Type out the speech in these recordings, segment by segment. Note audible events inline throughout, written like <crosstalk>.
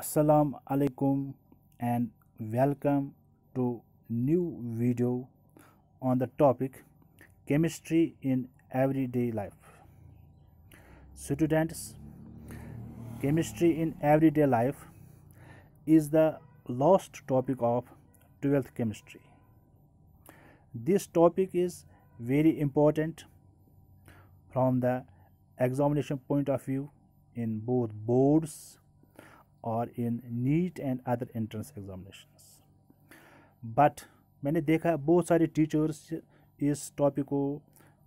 assalamu alaikum and welcome to new video on the topic chemistry in everyday life students chemistry in everyday life is the last topic of 12th chemistry this topic is very important from the examination point of view in both boards और in NEET and other entrance examination but मैंने देखा बहुत सारे teachers इस topic को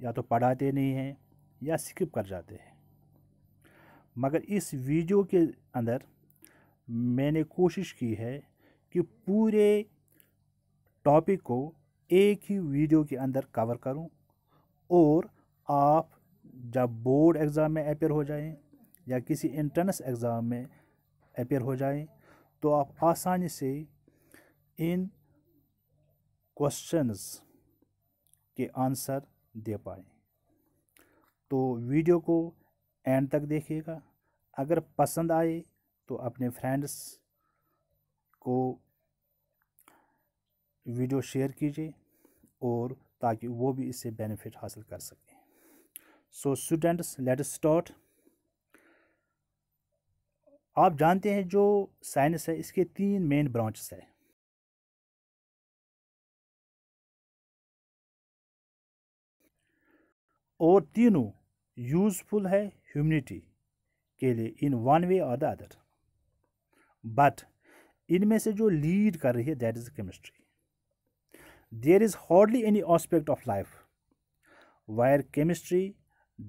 या तो पढ़ाते नहीं हैं या स्किप कर जाते हैं मगर इस वीडियो के अंदर मैंने कोशिश की है कि पूरे टॉपिक को एक ही वीडियो के अंदर कवर करूं और आप जब बोर्ड एग्ज़ाम में अपेयर हो जाएं या किसी एंट्रेंस एग्ज़ाम में अपेयर हो जाएं तो आप आसानी से इन क्वेश्चंस के आंसर दे पाएँ तो वीडियो को एंड तक देखिएगा अगर पसंद आए तो अपने फ्रेंड्स को वीडियो शेयर कीजिए और ताकि वो भी इससे बेनिफिट हासिल कर सकें सो स्टूडेंट्स लेट स्टार्ट आप जानते हैं जो साइंस है इसके तीन मेन ब्रांचेस है और तीनों यूज़फुल है ह्यूमनिटी के लिए इन वन वे और द अदर बट इनमें से जो लीड कर रही है that is chemistry there is hardly any aspect of life where chemistry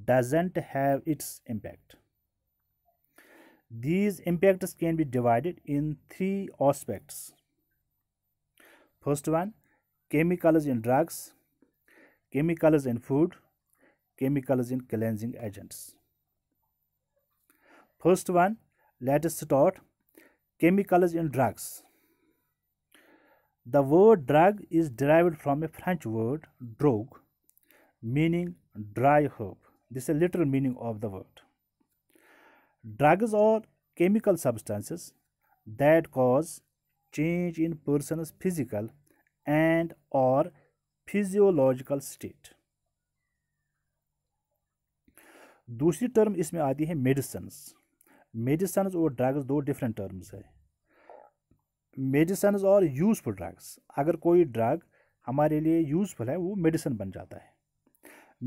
doesn't have its impact These impacts can be divided in three aspects. First one, chemicals in drugs, chemicals in food, chemicals in cleansing agents. First one, let us start chemicals in drugs. The word drug is derived from a French word drogue, meaning dry herb. This is a literal meaning of the word. Drugs और chemical substances that cause change in person's physical and और physiological state दूसरी term इसमें आती है medicines medicine और drugs दो different terms है medicine और यूज़फुल ड्रग्स अगर कोई ड्रग हमारे लिए यूज़फुल है वो मेडिसन बन जाता है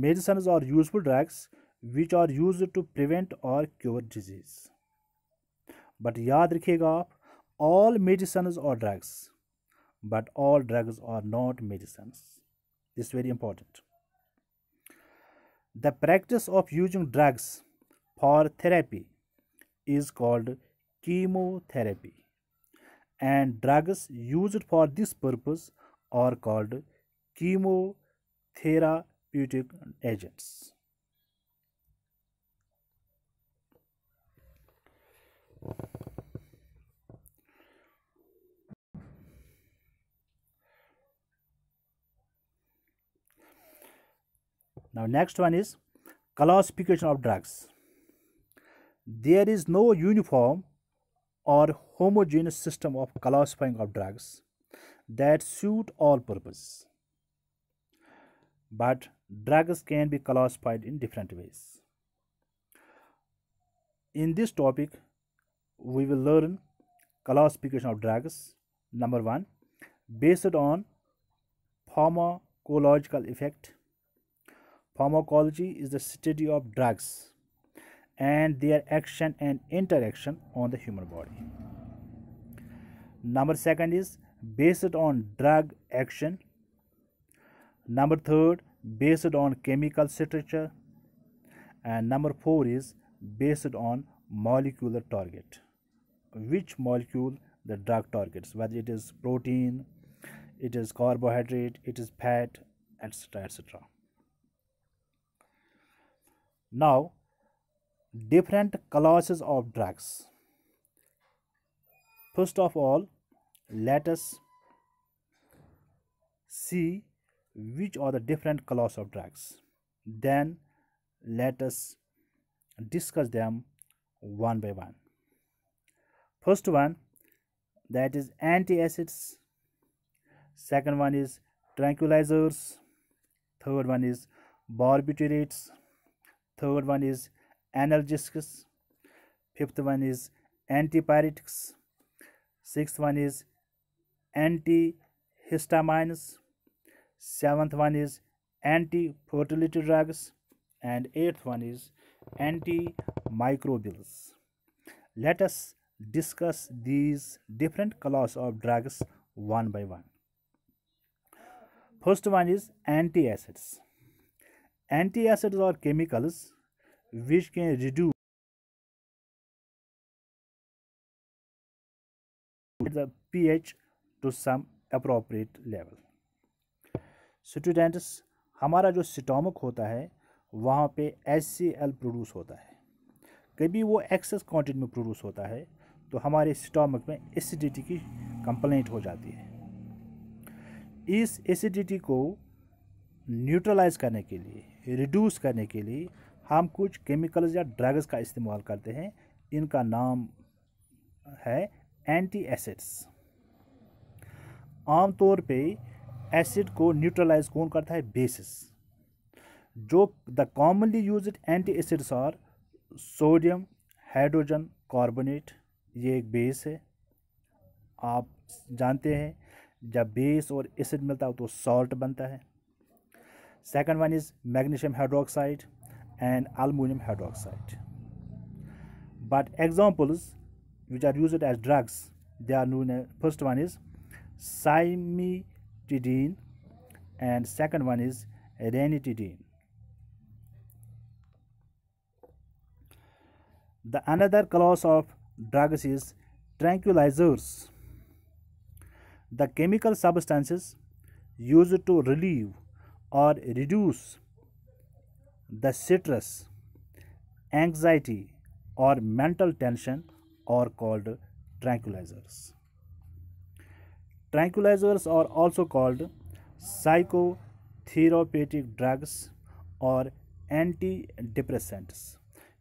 मेडिसन और useful drugs which are used to prevent or cure disease but yaad rikhega, all medicines are drugs but all drugs are not medicines this is very important the practice of using drugs for therapy is called chemotherapy and drugs used for this purpose are called chemotherapeutic agents now next one is classification of drugs there is no uniform or homogeneous system of classifying of drugs that suit all purpose but drugs can be classified in different ways in this topic we will learn classification of drugs number 1 based on pharmacological effect pharmacology is the study of drugs and their action and interaction on the human body number second is based on drug action number third based on chemical structure and number four is based on molecular target which molecule the drug targets whether it is protein it is carbohydrate it is fat etc etc now, different classes of drugs. First of all, let us see which are the different class of drugs. Then, let us discuss them one by one. First one, that is antacids. Second one is tranquilizers. Third one is barbiturates third one is analgesics fifth one is antipyretics sixth one is antihistamines seventh one is anti-fertility drugs and eighth one is antimicrobials let us discuss these different class of drugs one by one first one is antiacids. antacids are chemicals which can reduce P H to some appropriate level students हमारा जो सिटोमक होता है वहाँ पे H C L produce होता है कभी वो एक्सेस क्वान्टिटी में प्रोड्यूस होता है तो हमारे स्टोमक में एसिडिटी की कंप्लेंट हो जाती है इस एसिडिटी को न्यूट्रलाइज करने के लिए रिड्यूस करने के लिए हम कुछ केमिकल्स या ड्रग्स का इस्तेमाल करते हैं इनका नाम है एंटी एसिड्स आमतौर पे एसिड को न्यूट्रलाइज कौन करता है बेसिस जो the commonly used anti acids are sodium hydrogen carbonate ये एक बेस है आप जानते हैं जब बेस और एसिड मिलता है तो सॉल्ट बनता है Second one is magnesium hydroxide and aluminum hydroxide. But examples which are used as drugs, they are known as, uh, first one is cimetidine and second one is ranitidine. The another class of drugs is tranquilizers. The chemical substances used to relieve और reduce the stress anxiety और mental tension और called tranquilizers tranquilizers और also called psycho psychotherapeutic drugs और anti depressants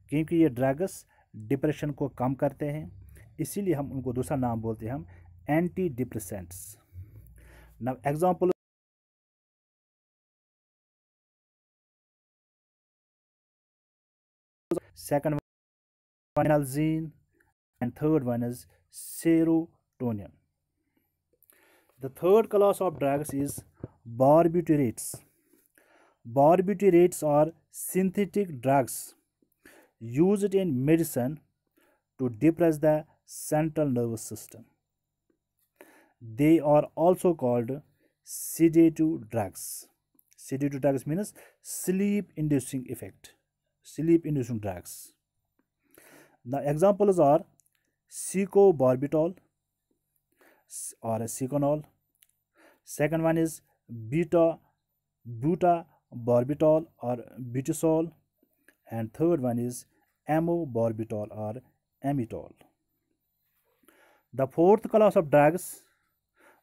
क्योंकि ये drugs depression को कम करते हैं इसीलिए हम उनको दूसरा नाम बोलते हैं हम anti depressants now example second one nalzene and third one is serotonin the third class of drugs is barbiturates barbiturates are synthetic drugs used in medicine to depress the central nervous system they are also called sedative drugs sedative drugs means sleep inducing effect sleep inducing drugs. The examples are secobarbital or seconol. Second one is beta butabarbital or butisol and third one is amobarbital or amitol. The fourth class of drugs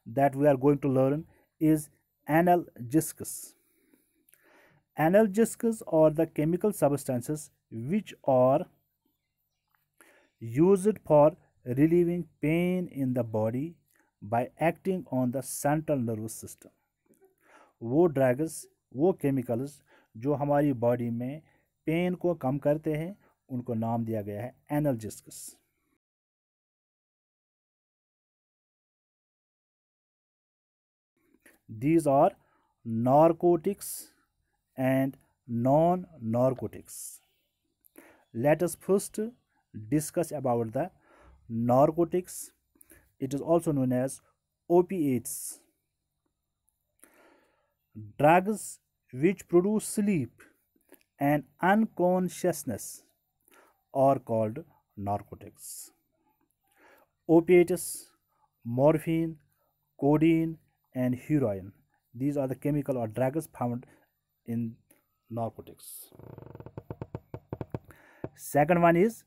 that we are going to learn is analgesics. analgesics are the chemical substances which are used for relieving pain in the body by acting on the central nervous system वो drugs वो chemicals जो हमारी body में pen को कम करते हैं उनको नाम दिया गया है एनर्जिस्कस these are narcotics and non narcotics. Let us first discuss about the narcotics. It is also known as opiates. Drugs which produce sleep and unconsciousness are called narcotics. Opiates, morphine, codeine, and heroin. These are the chemical or drugs found in narcotics. Second one is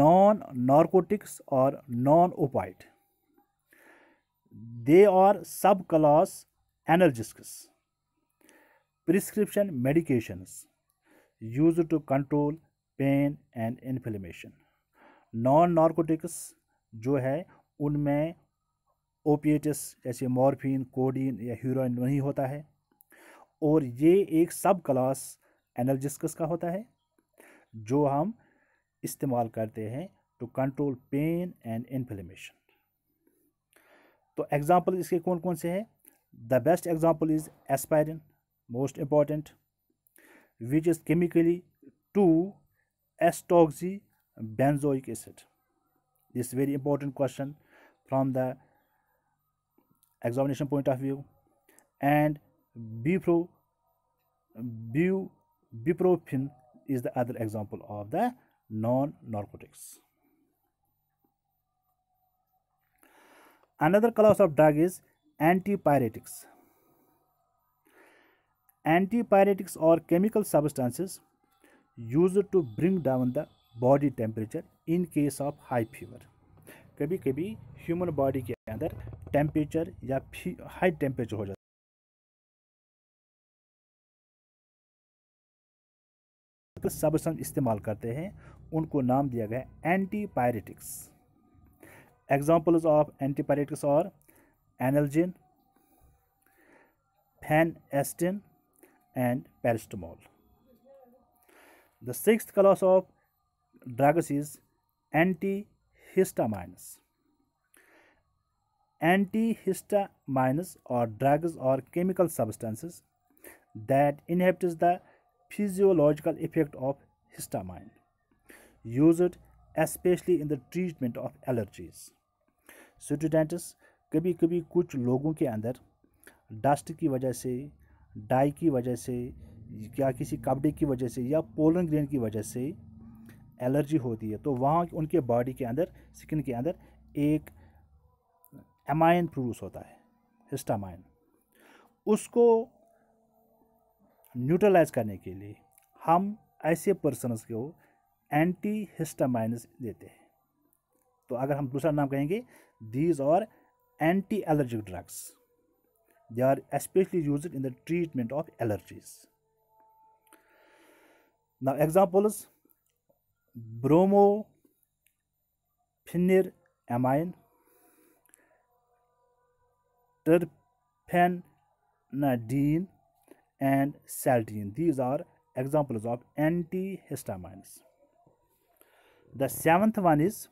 non-narcotics or non-opioid. They are subclass analgesics, prescription medications used to control pain and inflammation non narcotics जो है उनमें ओपीएचस जैसे morphine codeine या heroine नहीं होता है और ये एक सब क्लास एनर्जिस्कस का होता है जो हम इस्तेमाल करते हैं to control pain and inflammation तो एग्ज़ाम्पल इसके कौन कौन से हैं the best example is aspirin most important which is chemically two acetoxy benzoic acid this very important question from the examination point of view and bupro bu, buprofen is the other example of the non-narcotics. Another class of drug is antipyretics. Antipyretics are chemical substances used to bring down the body temperature in case of high fever कभी कभी human body के अंदर temperature या high temperature हो जाता है substance इस्तेमाल करते हैं उनको नाम दिया गया anti pyretics examples of anti pyretics और analgin phenacetin and paracetamol the six class of drugs is anti histamines anti histamines और ड्रग्स और chemical substances that inhibit the physiological effect of histamine used especially in the treatment of allergies students कभी कभी कुछ लोगों के अंदर dust की वजह से डाई की वजह से या किसी कपड़े की वजह से या पोलन ग्रेन की वजह से एलर्जी होती है तो वहाँ उनके बॉडी के अंदर स्किन के अंदर एक एमाइन प्रोड्यूस होता है हिस्टामाइन उसको न्यूट्रलाइज करने के लिए हम ऐसे पर्सनस को एंटी हिस्टामाइनस देते हैं तो अगर हम दूसरा नाम कहेंगे these are anti allergic drugs they are specially used in the treatment of allergies pheniramine terfenadine and saltine. These are examples of antihistamines. The seventh one is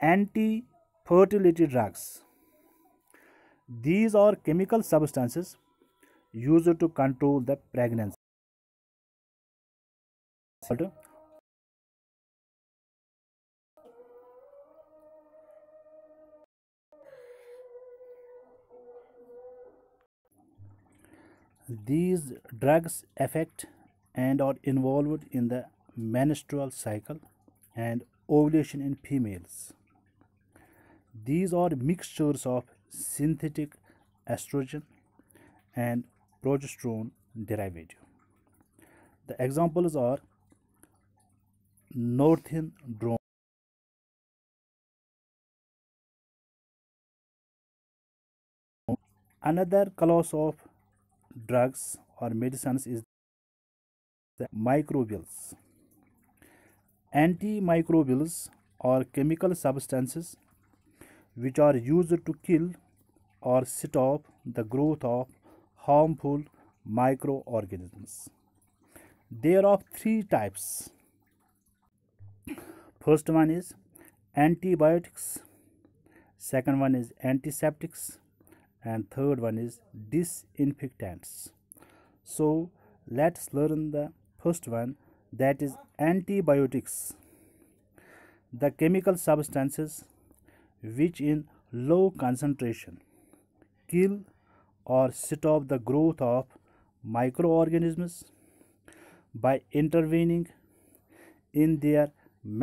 anti-fertility drugs. These are chemical substances used to control the pregnancy these drugs affect and are involved in the menstrual cycle and ovulation in females these are mixtures of synthetic estrogen and progesterone derivative the examples are northindrome another class of drugs or medicines is the microbials. Antimicrobials are chemical substances which are used to kill or stop the growth of harmful microorganisms. There are three types. First one is antibiotics, second one is antiseptics, and third one is disinfectants so let's learn the first one that is antibiotics the chemical substances which in low concentration kill or stop the growth of microorganisms by intervening in their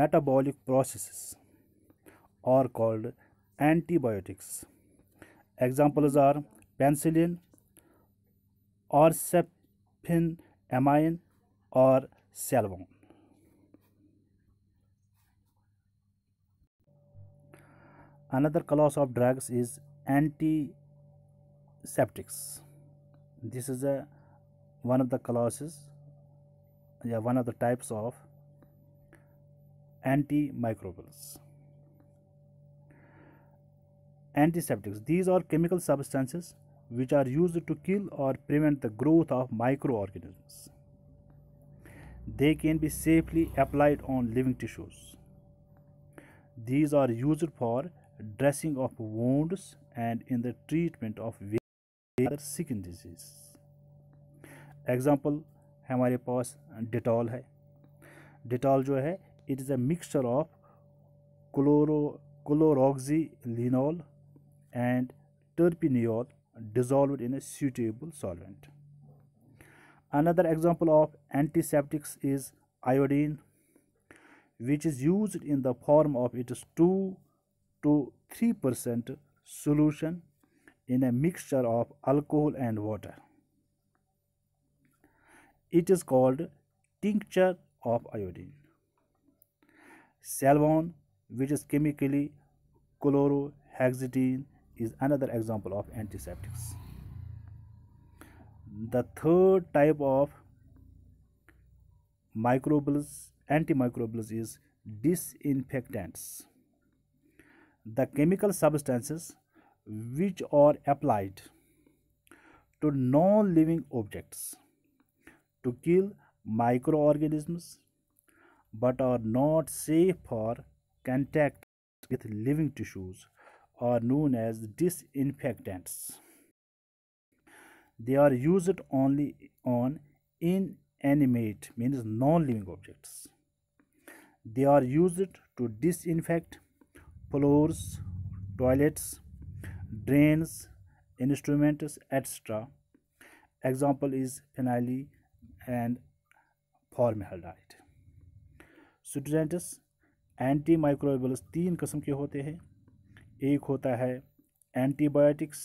metabolic processes are called antibiotics Examples are penicillin or amine, or salvon. Another class of drugs is antiseptics. This is a one of the classes, yeah, one of the types of antimicrobials. Antiseptics. These are chemical substances which are used to kill or prevent the growth of microorganisms. They can be safely applied on living tissues. These are used for dressing of wounds and in the treatment of various skin diseases. Example, हमारे पास Dettol है Dettol जो है it is a mixture of chloro chloroxylinol and terpineol dissolved in a suitable solvent. Another example of antiseptics is iodine which is used in the form of its 2 to 3% solution in a mixture of alcohol and water. It is called tincture of iodine. Salvon which is chemically chlorohexidine is another example of antiseptics the third type of microbials antimicrobials is disinfectants the chemical substances which are applied to non-living objects to kill microorganisms but are not safe for contact with living tissues are known as disinfectants. They are used only on inanimate means non-living objects. They are used to disinfect floors, toilets, drains, instruments, etc. Example is phenol and formaldehyde. Students antimicrobials. Three किस्म के एक होता है antibiotics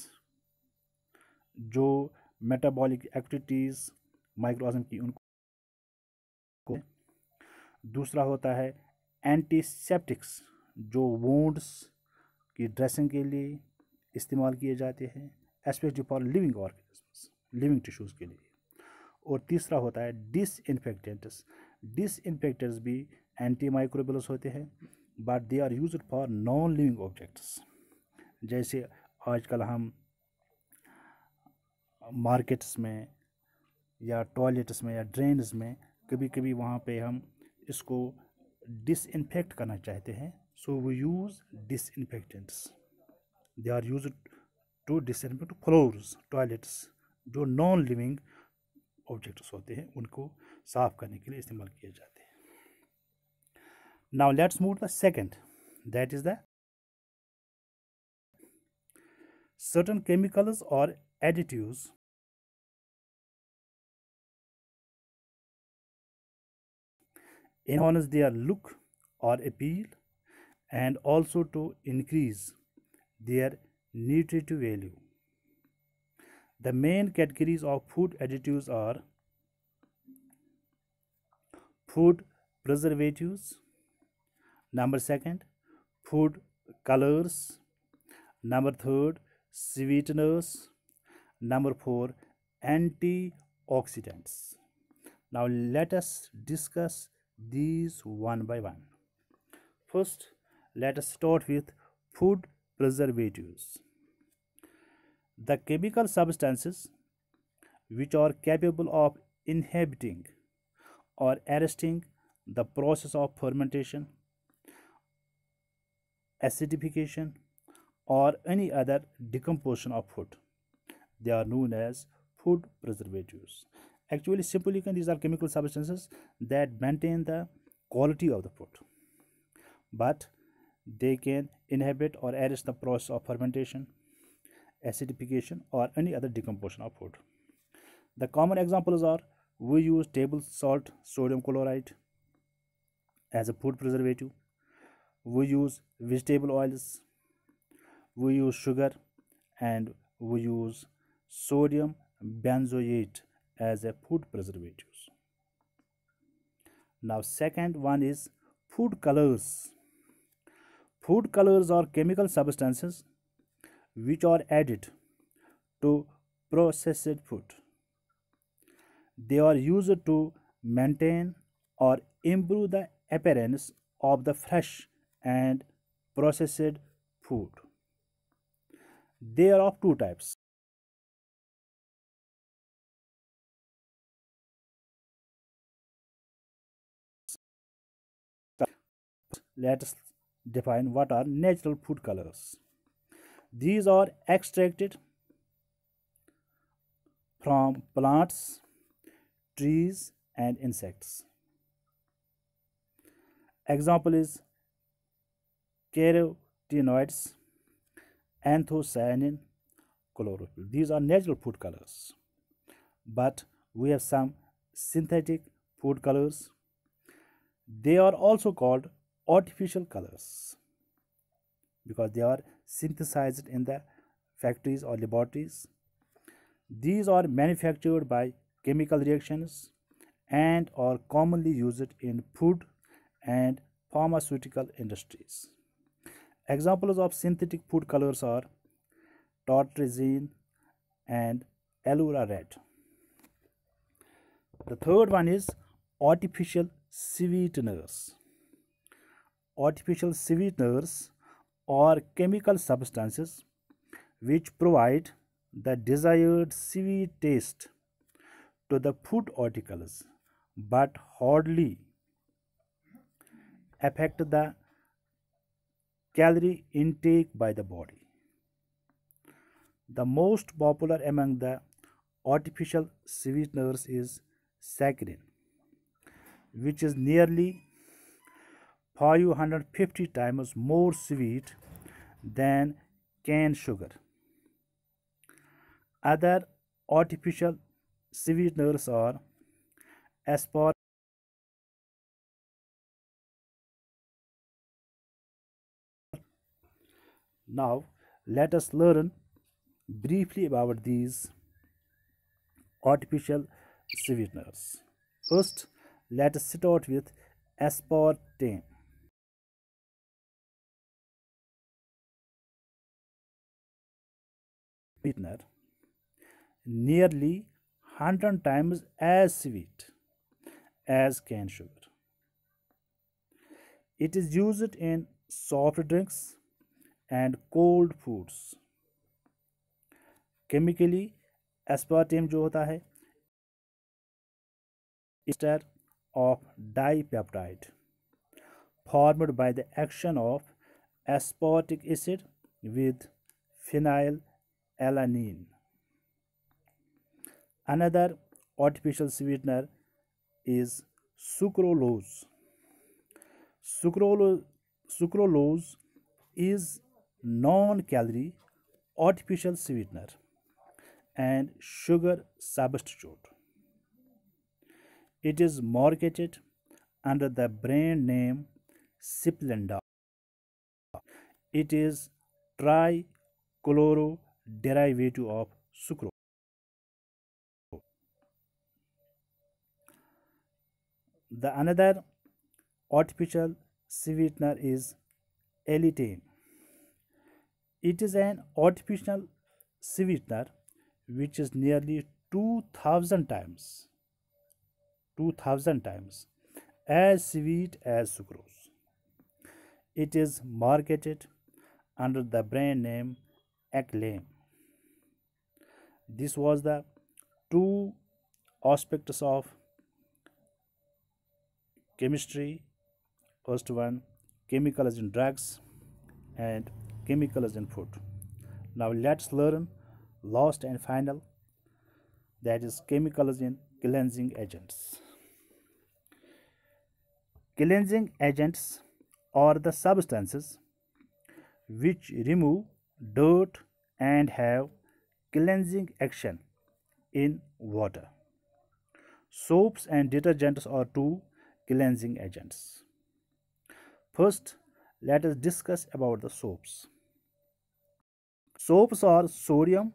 जो metabolic activities माइक्रोजम की उनको दूसरा होता है एंटीसेप्टिक्स जो वोंड्स की ड्रेसिंग के लिए इस्तेमाल किए जाते हैं aspect for living organisms living tissues के लिए और तीसरा होता है डिसइनफेक्टेंट्स डिसइनफेक्टेंट्स भी एंटी माइक्रोबल्स होते हैं but they are used for non living objects जैसे आजकल हम मार्केट्स में या टॉयलेट्स में या ड्रेन्स में कभी कभी वहाँ पे हम इसको डिसइनफेक्ट करना चाहते हैं so we use disinfectants they are used to disinfect floors toilets जो नॉन लिविंग ऑब्जेक्ट्स होते हैं उनको साफ़ करने के लिए इस्तेमाल किए जाते हैं now let's move to the second that is the certain chemicals or additives enhance their look or appeal and also to increase their nutritive value. The main categories of food additives are food preservatives, number second food colors number third sweeteners number four antioxidants now let us discuss these one by one. First, let us start with food preservatives the chemical substances which are capable of inhibiting or arresting the process of fermentation acidification or any other decomposition of food. They are known as food preservatives. Actually, simply these are chemical substances that maintain the quality of the food. But they can inhibit or arrest the process of fermentation, acidification or any other decomposition of food. The common examples are we use table salt, sodium chloride as a food preservative we use vegetable oils we use sugar and we use sodium benzoate as a food preservatives now second one is food colors food colors are chemical substances which are added to processed food they are used to maintain or improve the appearance of the fresh and processed food. They are of two types. Let us define what are natural food colors. These are extracted from plants, trees and insects. Example is carotenoids, anthocyanin, chlorophyll. These are natural food colors. But we have some synthetic food colors. They are also called artificial colors because they are synthesized in the factories or laboratories. These are manufactured by chemical reactions and are commonly used in food and pharmaceutical industries. Examples of synthetic food colors are tartrazine and allura red. The third one is artificial sweeteners. Artificial sweeteners are chemical substances which provide the desired sweet taste to the food articles but hardly affect the calorie intake by the body. The most popular among the artificial sweeteners is saccharin, which is nearly 550 times more sweet than cane sugar. Other artificial sweeteners are aspartame. Now, let us learn briefly about these artificial sweeteners. First, let us start with aspartame. Sweetener nearly 100 times as sweet as cane sugar. It is used in soft drinks, and cold foods chemically aspartame जो होता है ester of dipeptide formed by the action of aspartic acid with phenyl alanine another artificial sweetener is sucralose sucralo sucralose is non-calorie artificial sweetener and sugar substitute. It is marketed under the brand name Splenda. It is trichloro derivative of sucrose. The another artificial sweetener is elitane. It is an artificial sweetener which is nearly 2000 times 2000 times as sweet as sucrose. It is marketed under the brand name Acclaim. This was the two aspects of chemistry. First one, chemicals in drugs and chemicals in food. Now let's learn last and final that is chemicals in cleansing agents. Cleansing agents are the substances which remove dirt and have cleansing action in water. Soaps and detergents are two cleansing agents. First, let us discuss about the soaps. Soaps are sodium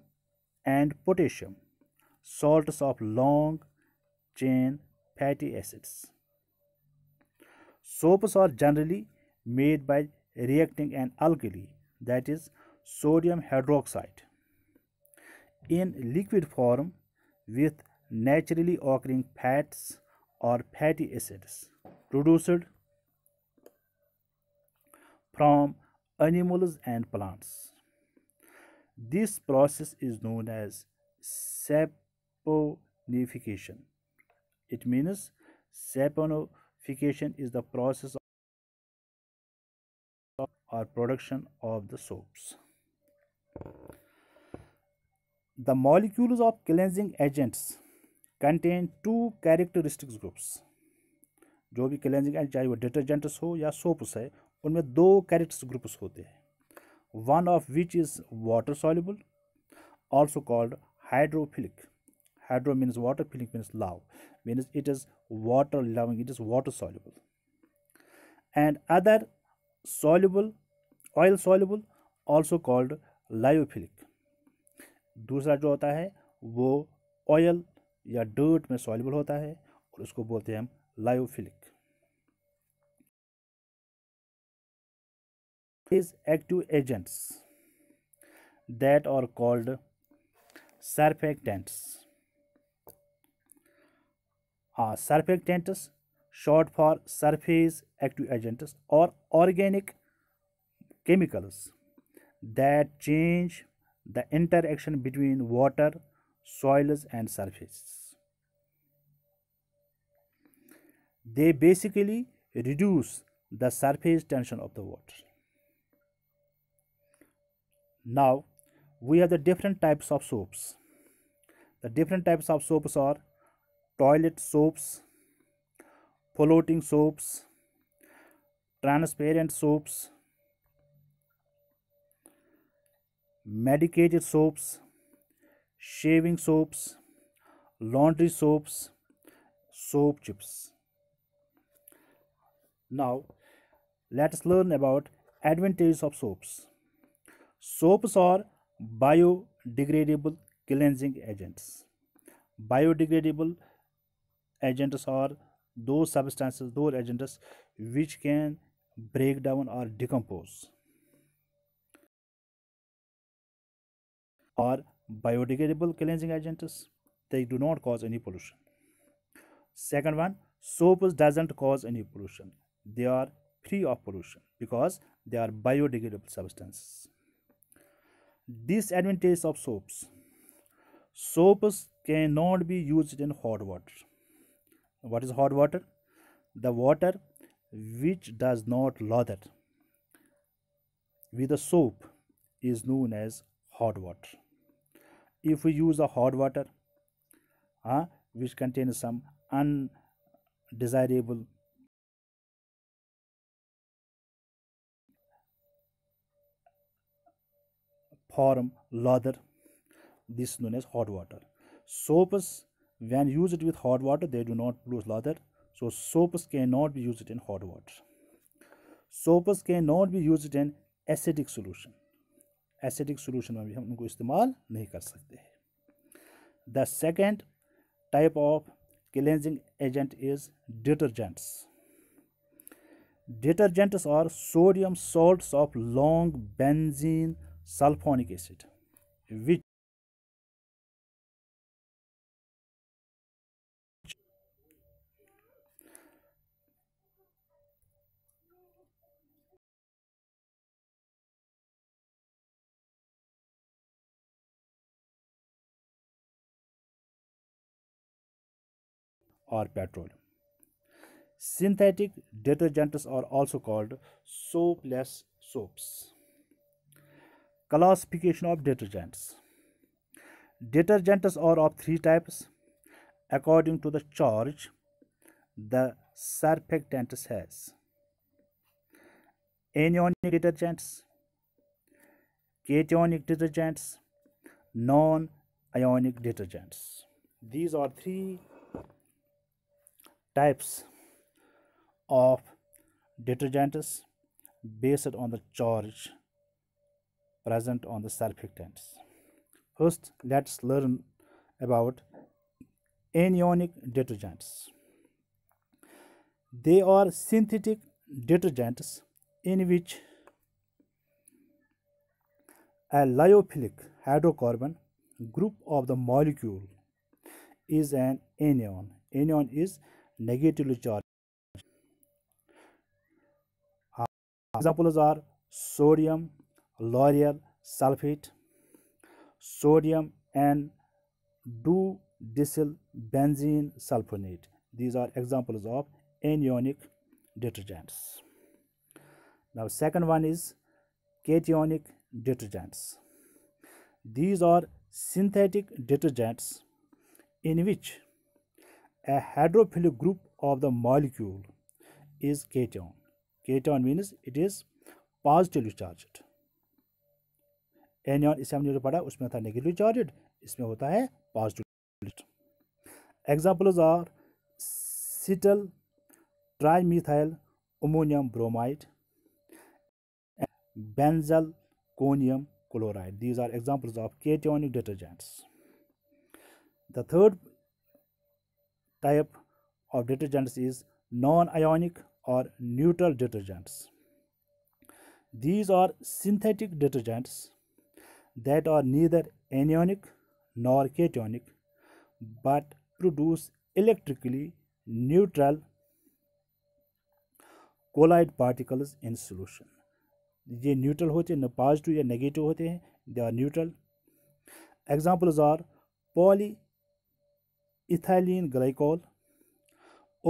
and potassium, salts of long chain fatty acids. Soaps are generally made by reacting an alkali that is sodium hydroxide in liquid form with naturally occurring fats or fatty acids produced from animals and plants. This process is known as saponification. It means saponification is the process of or production of the soaps. The molecules of cleansing agents contain two characteristics groups. जो भी cleansing agent चाहे वो detergents हो या soaps है उनमें दो characters groups होते हैं one of which is water soluble also called hydrophilic hydro means water philic means love means it is water loving it is water soluble and other soluble oil soluble also called lyophilic दूसरा जो होता है वो oil या dirt में soluble होता है और उसको बोलते हैं हम lyophilic These active agents that are called surfactants are uh, surfactants short for surface active agents or organic chemicals that change the interaction between water soils and surfaces they basically reduce the surface tension of the water now we have the different types of soaps. The different types of soaps are toilet soaps, floating soaps, transparent soaps, medicated soaps, shaving soaps, laundry soaps, soap chips. Now, let us learn about advantages of soaps soaps are biodegradable cleansing agents biodegradable agents are those substances those agents which can break down or decompose are biodegradable cleansing agents they do not cause any pollution second one soaps doesn't cause any pollution they are free of pollution because they are biodegradable substances disadvantage of soaps soaps cannot be used in hot water what is hot water the water which does not lather with a soap is known as hot water if we use a hot water uh, which contains some undesirable form lather this is known as hot water soaps when used with hot water they do not lose lather so soaps cannot be used in hot water soaps cannot be used in acidic solution acidic solution में भी हम उनको इस्तेमाल नहीं कर सकते हैं the second type of cleansing agent is detergents detergents और sodium salts of long benzene sulfonic acid which or petroleum. Synthetic detergents are also called soapless soaps. Classification of detergents. Detergents are of three types according to the charge the surfactant has. Anionic detergents, cationic detergents, non-ionic detergents. These are three types of detergents based on the charge present on the surfactants. First, let's learn about anionic detergents. They are synthetic detergents in which a lyophilic hydrocarbon group of the molecule is an anion. Anion is negatively charged. Examples are sodium, laurier sulfate sodium and do diesel benzene sulfonate these are examples of anionic detergents now second one is cationic detergents these are synthetic detergents in which a hydrophilic group of the molecule is cation cation means it is positively charged anion इसे हमने जो पढ़ा उसमें होता है negative charged इसमें होता है positive examples are cetyl tri trimethyl ammonium bromide benzalkonium chloride these are examples of cationic detergents the third type of detergents is non ionic और neutral detergents these are synthetic detergents that are neither anionic nor cationic but produce electrically neutral colloid particles in solution ये neutral होते हैं न positive या negative होते हैं they are neutral examples are poly ethylene glycol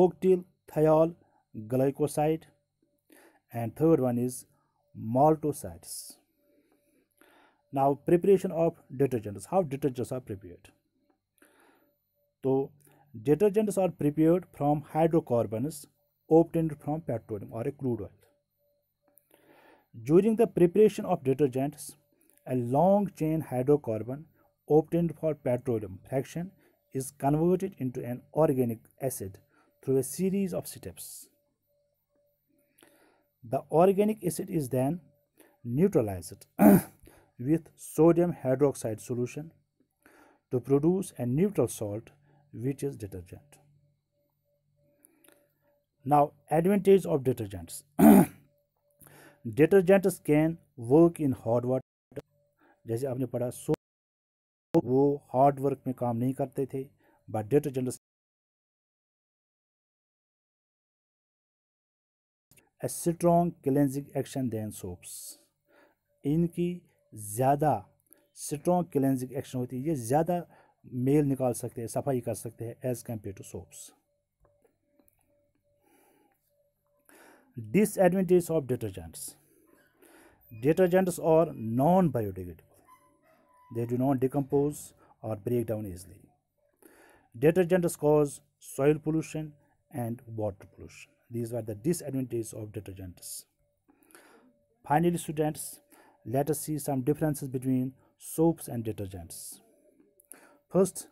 octyl thial glycoside and third one is maltocytes Now preparation of detergents, how detergents are prepared. So detergents are prepared from hydrocarbons obtained from petroleum or a crude oil. During the preparation of detergents, a long chain hydrocarbon obtained for petroleum fraction is converted into an organic acid through a series of steps. The organic acid is then neutralized <clears throat> with sodium hydroxide solution to produce a neutral salt which is detergent. Now advantage of detergents. detergents can work in hot water jaise aapne padha so wo hard work mein kaam nahi karte the but detergents a strong cleansing action than soaps inki ज़्यादा strong cleansing action होती है ये ज़्यादा mail निकाल सकते हैं सफाई कर सकते हैं as compared to soaps disadvantage of detergents detergents और non biodegradable they do not decompose और break down easily detergents cause soil pollution and water pollution these are the disadvantage of detergents finally students let us see some differences between soaps and detergents. First,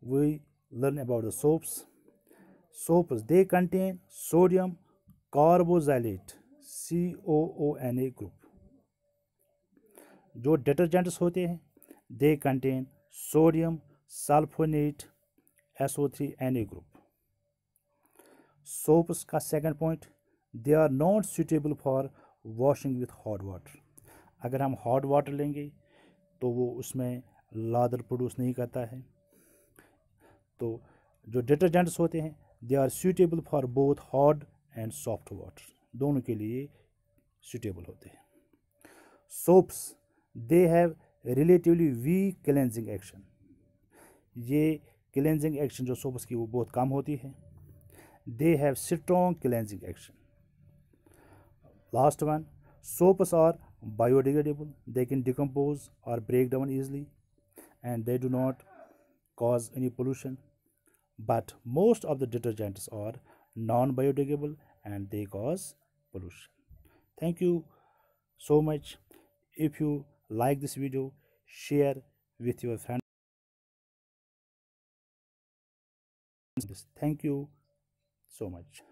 we learn about the soaps. Soaps, they contain sodium carboxylate, COONA group. Jo detergents hote hai, they contain sodium sulfonate, SO3NA group. Soaps ka second point, they are not suitable for washing with hot water. अगर हम hot water लेंगे तो वो उसमें lather produce नहीं करता है तो जो डिटर्जेंट्स होते हैं they are suitable for both hot and soft water दोनों के लिए सूटेबल होते हैं soaps they have relatively weak cleansing action ये क्लेंजिंग एक्शन जो सोप्स की वो बहुत कम होती है they have strong cleansing action last one soaps are biodegradable they can decompose or break down easily and they do not cause any pollution but most of the detergents are non-biodegradable and they cause pollution thank you so much if you like this video share with your friends thank you so much